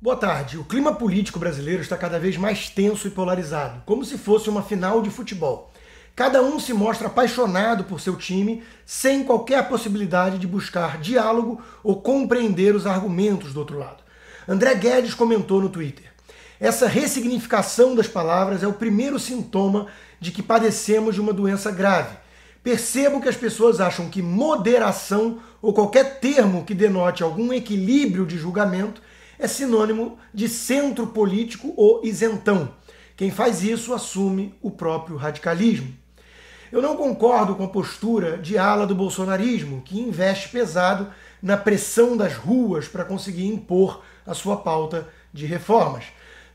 Boa tarde. O clima político brasileiro está cada vez mais tenso e polarizado, como se fosse uma final de futebol. Cada um se mostra apaixonado por seu time, sem qualquer possibilidade de buscar diálogo ou compreender os argumentos do outro lado. André Guedes comentou no Twitter: Essa ressignificação das palavras é o primeiro sintoma de que padecemos de uma doença grave. Percebo que as pessoas acham que moderação ou qualquer termo que denote algum equilíbrio de julgamento é sinônimo de centro político ou isentão. Quem faz isso assume o próprio radicalismo. Eu não concordo com a postura de ala do bolsonarismo, que investe pesado na pressão das ruas para conseguir impor a sua pauta de reformas.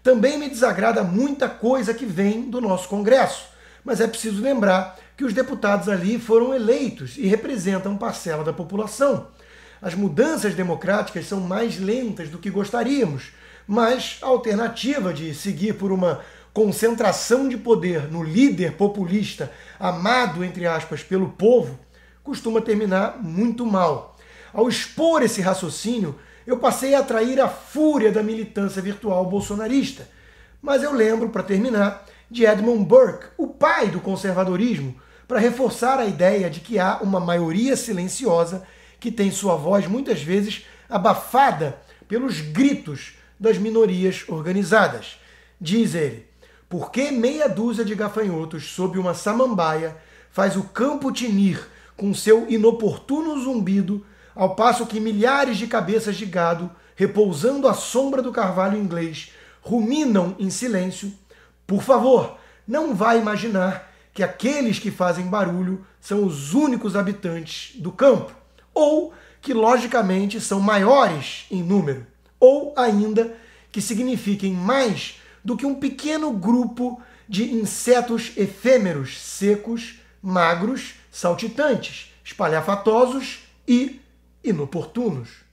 Também me desagrada muita coisa que vem do nosso Congresso, mas é preciso lembrar que os deputados ali foram eleitos e representam parcela da população. As mudanças democráticas são mais lentas do que gostaríamos, mas a alternativa de seguir por uma concentração de poder no líder populista, amado entre aspas pelo povo, costuma terminar muito mal. Ao expor esse raciocínio, eu passei a atrair a fúria da militância virtual bolsonarista. Mas eu lembro, para terminar, de Edmund Burke, o pai do conservadorismo, para reforçar a ideia de que há uma maioria silenciosa que tem sua voz muitas vezes abafada pelos gritos das minorias organizadas. Diz ele: Por que meia dúzia de gafanhotos sob uma samambaia faz o campo tinir com seu inoportuno zumbido, ao passo que milhares de cabeças de gado, repousando à sombra do carvalho inglês, ruminam em silêncio? Por favor, não vá imaginar que aqueles que fazem barulho são os únicos habitantes do campo ou que logicamente são maiores em número, ou ainda que signifiquem mais do que um pequeno grupo de insetos efêmeros, secos, magros, saltitantes, espalhafatosos e inoportunos.